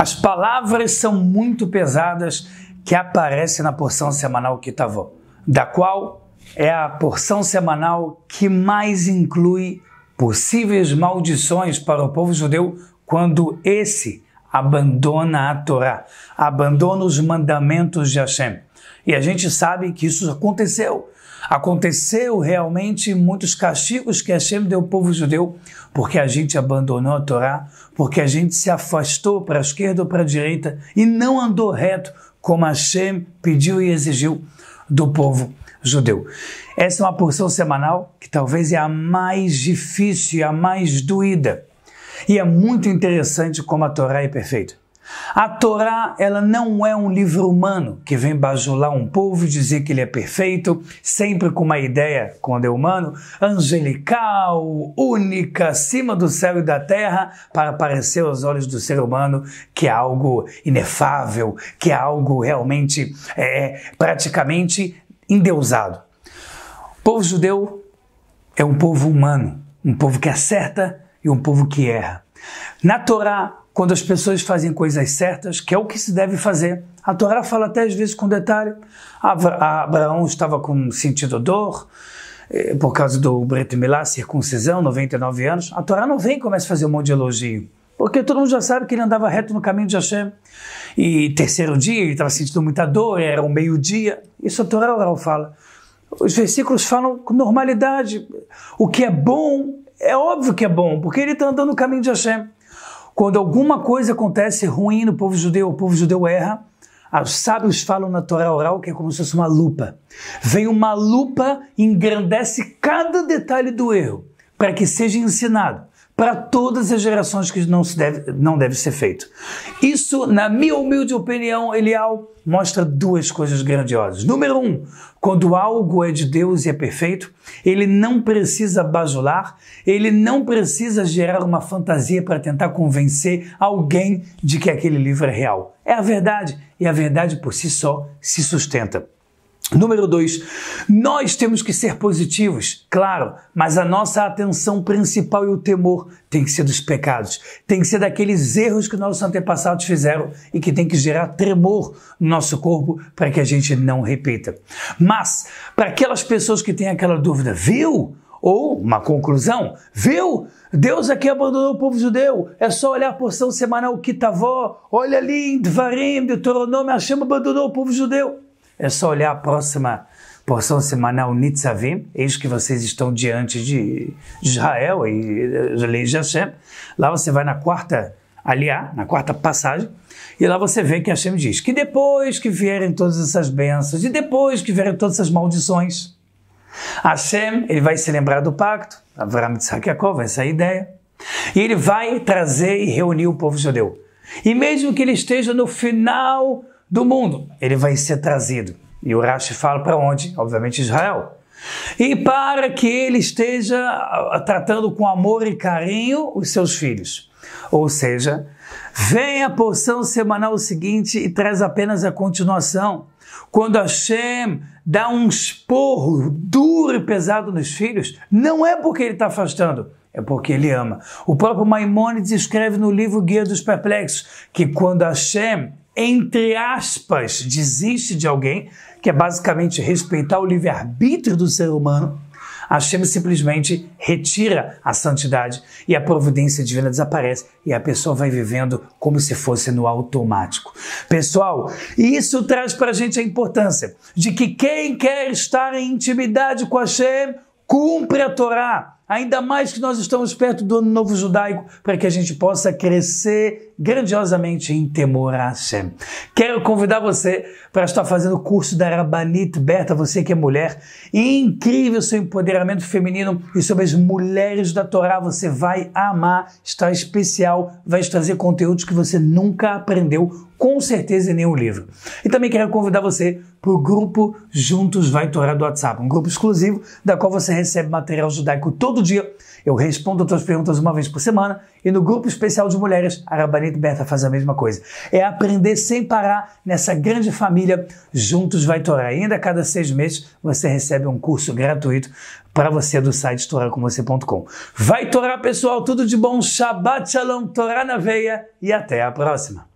As palavras são muito pesadas que aparecem na porção semanal Kitavó, da qual é a porção semanal que mais inclui possíveis maldições para o povo judeu quando esse abandona a Torá, abandona os mandamentos de Hashem. E a gente sabe que isso aconteceu. Aconteceu realmente muitos castigos que Hashem deu ao povo judeu, porque a gente abandonou a Torá, porque a gente se afastou para a esquerda ou para a direita e não andou reto como Hashem pediu e exigiu do povo judeu. Essa é uma porção semanal que talvez é a mais difícil, a mais doída. E é muito interessante como a Torá é perfeita. A Torá, ela não é um livro humano que vem bajular um povo e dizer que ele é perfeito, sempre com uma ideia, quando é humano, angelical, única, acima do céu e da terra, para parecer aos olhos do ser humano que é algo inefável, que é algo realmente, é, é, praticamente endeusado. O povo judeu é um povo humano, um povo que acerta e um povo que erra. Na Torá, quando as pessoas fazem coisas certas, que é o que se deve fazer. A Torá fala até às vezes com detalhe. Abraão estava com sentido dor, eh, por causa do Brit Milá, circuncisão, 99 anos. A Torá não vem e começa a fazer um monte de elogio. Porque todo mundo já sabe que ele andava reto no caminho de Hashem. E terceiro dia, ele estava sentindo muita dor, era o um meio-dia. Isso a Torá oral fala. Os versículos falam com normalidade. O que é bom, é óbvio que é bom, porque ele está andando no caminho de Hashem. Quando alguma coisa acontece ruim no povo judeu, o povo judeu erra, ah, os sábios falam na Torá oral que é como se fosse uma lupa. Vem uma lupa, engrandece cada detalhe do erro, para que seja ensinado para todas as gerações que não, se deve, não deve ser feito. Isso, na minha humilde opinião, Elial mostra duas coisas grandiosas. Número um, quando algo é de Deus e é perfeito, ele não precisa bajular, ele não precisa gerar uma fantasia para tentar convencer alguém de que aquele livro é real. É a verdade, e a verdade por si só se sustenta. Número dois, nós temos que ser positivos, claro, mas a nossa atenção principal e o temor tem que ser dos pecados, tem que ser daqueles erros que nossos antepassados fizeram e que tem que gerar tremor no nosso corpo para que a gente não repita. Mas, para aquelas pessoas que têm aquela dúvida, viu? Ou uma conclusão, viu? Deus aqui abandonou o povo judeu. É só olhar a porção semanal Kitavó. Olha ali em Dvarim, Deuteronômio, Hashem abandonou o povo judeu. É só olhar a próxima porção semanal Nitzavim, eis que vocês estão diante de Israel e as eh, leis de Hashem. Lá você vai na quarta aliá, na quarta passagem, e lá você vê que Hashem diz que depois que vierem todas essas bênçãos e depois que vierem todas essas maldições, Hashem ele vai se lembrar do pacto, Avram Yitzhak Yaakov, essa é a ideia, e ele vai trazer e reunir o povo judeu. E mesmo que ele esteja no final do mundo. Ele vai ser trazido. E o Rashi fala para onde? Obviamente Israel. E para que ele esteja ah, tratando com amor e carinho os seus filhos. Ou seja, vem a porção semanal seguinte e traz apenas a continuação. Quando Hashem dá um esporro duro e pesado nos filhos, não é porque ele está afastando, é porque ele ama. O próprio Maimonides escreve no livro Guia dos Perplexos que quando Hashem entre aspas, desiste de alguém, que é basicamente respeitar o livre-arbítrio do ser humano, Hashem simplesmente retira a santidade e a providência divina desaparece e a pessoa vai vivendo como se fosse no automático. Pessoal, isso traz para a gente a importância de que quem quer estar em intimidade com Hashem cumpre a Torá ainda mais que nós estamos perto do ano novo judaico, para que a gente possa crescer grandiosamente em temor a Hashem. Quero convidar você para estar fazendo o curso da Rabanit Berta, você que é mulher, incrível seu empoderamento feminino e sobre as mulheres da Torá, você vai amar, está especial, vai trazer conteúdos que você nunca aprendeu, com certeza em nenhum livro. E também quero convidar você para o grupo Juntos Vai Torá do WhatsApp, um grupo exclusivo da qual você recebe material judaico todo todo dia. Eu respondo outras perguntas uma vez por semana e no grupo especial de mulheres, a Rabanito Berta faz a mesma coisa. É aprender sem parar nessa grande família, juntos vai torar. Ainda a cada seis meses você recebe um curso gratuito para você do site toracomvocê.com. Vai torar, pessoal, tudo de bom, Shabbat Shalom, Torá na veia e até a próxima.